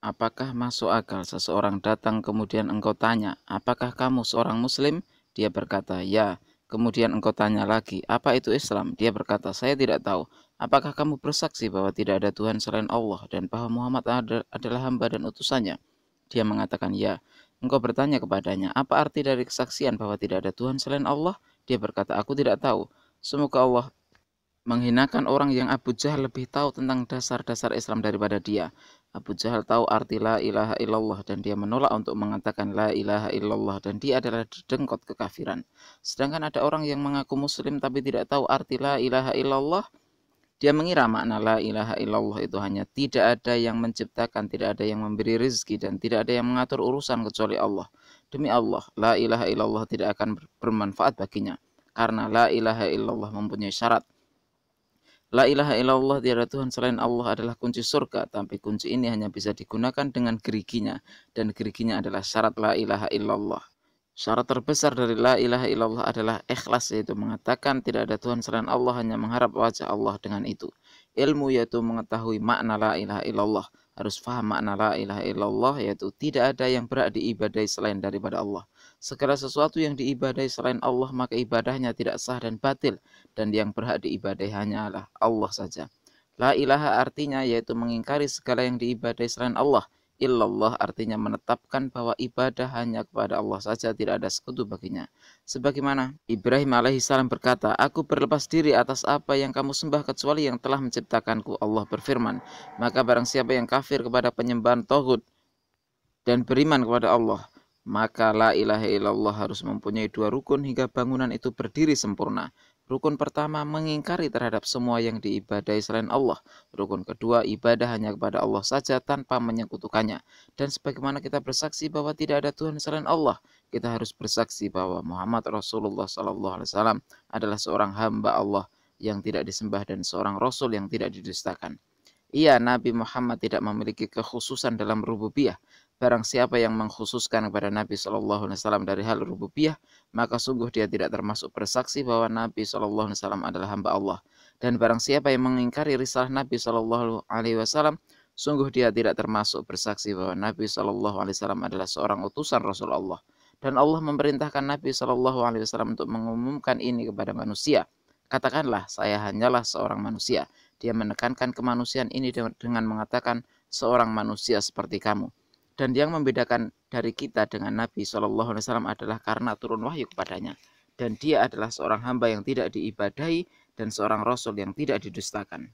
Apakah masuk akal seseorang datang kemudian engkau tanya, apakah kamu seorang muslim? Dia berkata, ya. Kemudian engkau tanya lagi, apa itu Islam? Dia berkata, saya tidak tahu. Apakah kamu bersaksi bahwa tidak ada Tuhan selain Allah dan bahwa Muhammad adalah hamba dan utusannya? Dia mengatakan, ya. Engkau bertanya kepadanya, apa arti dari kesaksian bahwa tidak ada Tuhan selain Allah? Dia berkata, aku tidak tahu. Semoga Allah menghinakan orang yang Abu Jahal lebih tahu tentang dasar-dasar Islam daripada dia. Abu Jahal tahu arti la ilaha illallah dan dia menolak untuk mengatakan la ilaha illallah dan dia adalah dengkot kekafiran. Sedangkan ada orang yang mengaku muslim tapi tidak tahu arti la ilaha illallah, dia mengira makna la ilaha illallah itu hanya tidak ada yang menciptakan, tidak ada yang memberi rezeki dan tidak ada yang mengatur urusan kecuali Allah. Demi Allah, la ilaha illallah tidak akan bermanfaat baginya karena la ilaha illallah mempunyai syarat La ilaha illallah tiada Tuhan selain Allah adalah kunci surga, tapi kunci ini hanya bisa digunakan dengan geriginya, dan geriginya adalah syarat la ilaha illallah. Syarat terbesar dari la ilaha illallah adalah ikhlas, yaitu mengatakan tidak ada Tuhan selain Allah, hanya mengharap wajah Allah dengan itu ilmu yaitu mengetahui makna la ilaha illallah harus faham makna la ilaha illallah yaitu tidak ada yang berhak diibadai selain daripada Allah segala sesuatu yang diibadai selain Allah maka ibadahnya tidak sah dan batil dan yang berhak diibadai hanyalah Allah saja la ilaha artinya yaitu mengingkari segala yang diibadai selain Allah illallah artinya menetapkan bahwa ibadah hanya kepada Allah saja tidak ada sekutu baginya. Sebagaimana Ibrahim alaihissalam berkata, Aku berlepas diri atas apa yang kamu sembah kecuali yang telah menciptakanku. Allah berfirman, Maka barang siapa yang kafir kepada penyembahan Tauhud dan beriman kepada Allah, maka la ilaha illallah harus mempunyai dua rukun hingga bangunan itu berdiri sempurna. Rukun pertama mengingkari terhadap semua yang diibadai selain Allah. Rukun kedua ibadah hanya kepada Allah saja tanpa menyekutukannya. Dan sebagaimana kita bersaksi bahwa tidak ada Tuhan selain Allah, kita harus bersaksi bahwa Muhammad Rasulullah Sallallahu Alaihi Wasallam adalah seorang hamba Allah yang tidak disembah dan seorang Rasul yang tidak didustakan. Iya, Nabi Muhammad tidak memiliki kekhususan dalam rububiyah, Barang siapa yang mengkhususkan kepada Nabi saw dari hal rububiyah, maka sungguh dia tidak termasuk bersaksi bahwa Nabi saw adalah hamba Allah. Dan barang siapa yang mengingkari risalah Nabi saw sungguh dia tidak termasuk bersaksi bahwa Nabi saw adalah seorang utusan Rasulullah. Dan Allah memerintahkan Nabi saw untuk mengumumkan ini kepada manusia. Katakanlah, saya hanyalah seorang manusia. Dia menekankan kemanusiaan ini dengan mengatakan seorang manusia seperti kamu. Dan yang membedakan dari kita dengan Nabi Shallallahu Alaihi Wasallam adalah karena turun wahyu kepadanya. Dan dia adalah seorang hamba yang tidak diibadahi dan seorang rasul yang tidak didustakan.